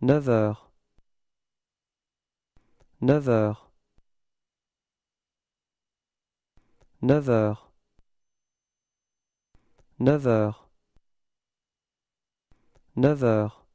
Neuf heures. Neuf heures. Neuf heures. Neuf heures. Neuf heures.